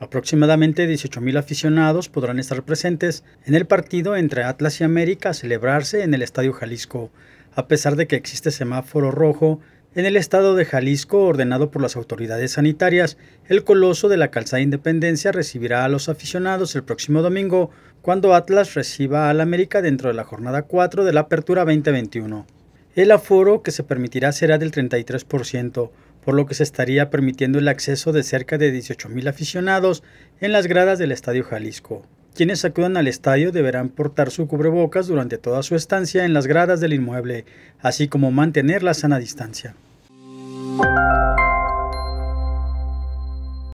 Aproximadamente 18.000 aficionados podrán estar presentes en el partido entre Atlas y América a celebrarse en el Estadio Jalisco, a pesar de que existe semáforo rojo en el estado de Jalisco ordenado por las autoridades sanitarias. El coloso de la calzada Independencia recibirá a los aficionados el próximo domingo cuando Atlas reciba al América dentro de la jornada 4 de la Apertura 2021. El aforo que se permitirá será del 33% por lo que se estaría permitiendo el acceso de cerca de 18.000 aficionados en las gradas del Estadio Jalisco. Quienes acudan al estadio deberán portar su cubrebocas durante toda su estancia en las gradas del inmueble, así como mantener la sana distancia.